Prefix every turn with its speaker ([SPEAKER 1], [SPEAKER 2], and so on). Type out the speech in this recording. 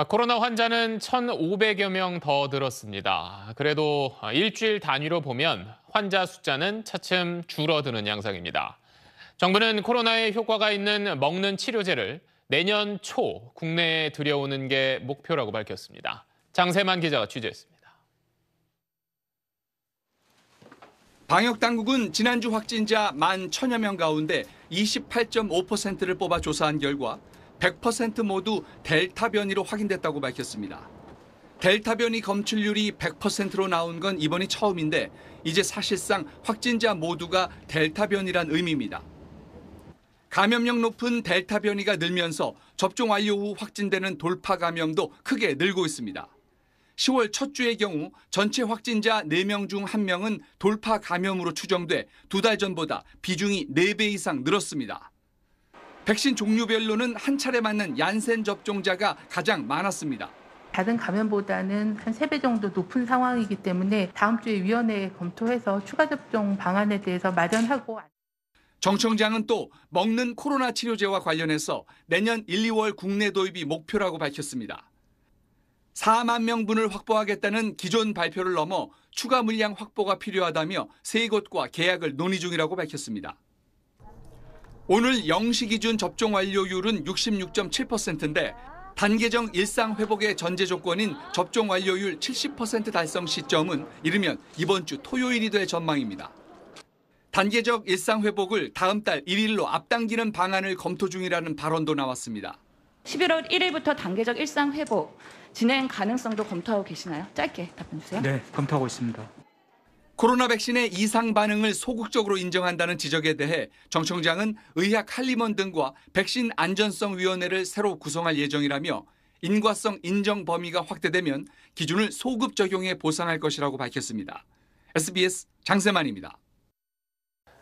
[SPEAKER 1] 아, 코로나 환자는 1,500여 명 더 늘었습니다. 그래도 일주일 단위로 보면 환자 숫자는 차츰 줄어드는 양상입니다. 정부는 코로나에 효과가 있는 먹는 치료제를 내년 초 국내에 들여오는 게 목표라고 밝혔습니다. 장세만 기자가 취재했습니다. 방역 당국은 지난주 확진자 1만 천여 명
[SPEAKER 2] 가운데 28.5%를 뽑아 조사한 결과 100% 모두 델타 변이로 확인됐다고 밝혔습니다. 델타 변이 검출률이 100%로 나온 건 이번이 처음인데 이제 사실상 확진자 모두가 델타 변이란 의미입니다. 감염력 높은 델타 변이가 늘면서 접종 완료 후 확진되는 돌파 감염도 크게 늘고 있습니다. 10월 첫 주의 경우 전체 확진자 4명 중 1명은 돌파 감염으로 추정돼 두 달 전보다 비중이 4배 이상 늘었습니다. 백신 종류별로는 한 차례 맞는 얀센 접종자가 가장 많았습니다. 작은 감염보다는 한3배 정도 높은 상황이기 때문에 다음 주에 위원회에 검토해서 추가 접종 방안에 대해서 마련하고 정 청장은 또 먹는 코로나 치료제와 관련해서 내년 1, 2월 국내 도입이 목표라고 밝혔습니다. 4만 명분을 확보하겠다는 기존 발표를 넘어 추가 물량 확보가 필요하다며 세 곳과 계약을 논의 중이라고 밝혔습니다. 오늘 0시 기준 접종 완료율은 66.7%인데 단계적 일상 회복의 전제 조건인 접종 완료율 70% 달성 시점은 이르면 이번 주 토요일이 될 전망입니다. 단계적 일상 회복을 다음 달 1일로 앞당기는 방안을 검토 중이라는 발언도 나왔습니다. 11월 1일부터 단계적 일상 회복 진행 가능성도 검토하고 계시나요? 짧게 답변 주세요. 네, 검토하고 있습니다. 코로나 백신의 이상 반응을 소극적으로 인정한다는 지적에 대해 정 청장은 의학 할리먼 등과 백신 안전성위원회를 새로 구성할 예정이라며 인과성 인정 범위가 확대되면 기준을 소급 적용해 보상할 것이라고 밝혔습니다.
[SPEAKER 1] SBS 장세만입니다.